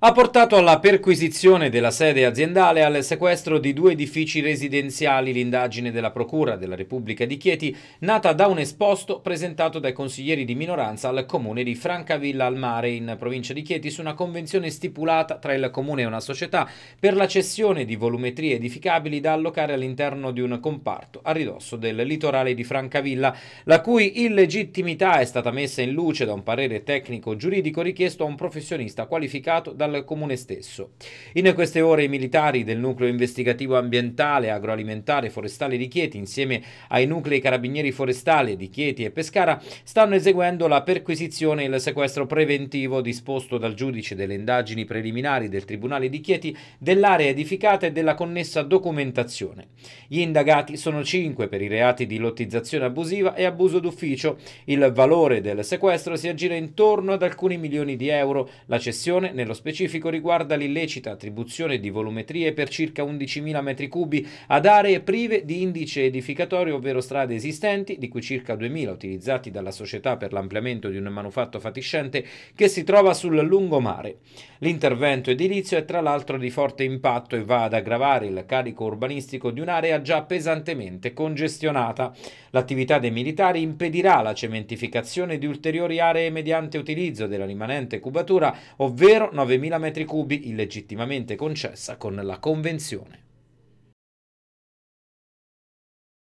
ha portato alla perquisizione della sede aziendale e al sequestro di due edifici residenziali l'indagine della Procura della Repubblica di Chieti, nata da un esposto presentato dai consiglieri di minoranza al comune di Francavilla al Mare in provincia di Chieti su una convenzione stipulata tra il comune e una società per la cessione di volumetrie edificabili da allocare all'interno di un comparto a ridosso del litorale di Francavilla, la cui illegittimità è stata messa in luce da un parere tecnico giuridico richiesto a un professionista qualificato dal comune stesso. In queste ore i militari del nucleo investigativo ambientale, agroalimentare e forestale di Chieti, insieme ai nuclei carabinieri forestali di Chieti e Pescara, stanno eseguendo la perquisizione e il sequestro preventivo disposto dal giudice delle indagini preliminari del Tribunale di Chieti dell'area edificata e della connessa documentazione. Gli indagati sono cinque per i reati di lottizzazione abusiva e abuso d'ufficio. Il valore del sequestro si aggira intorno ad alcuni milioni di euro, la cessione nello specifico specifico riguarda l'illecita attribuzione di volumetrie per circa 11.000 metri cubi ad aree prive di indice edificatorio, ovvero strade esistenti, di cui circa 2.000 utilizzati dalla società per l'ampliamento di un manufatto fatiscente che si trova sul lungomare. L'intervento edilizio è tra l'altro di forte impatto e va ad aggravare il carico urbanistico di un'area già pesantemente congestionata. L'attività dei militari impedirà la cementificazione di ulteriori aree mediante utilizzo della rimanente cubatura, ovvero 9.000 3.000 m3 illegittimamente concessa con la Convenzione.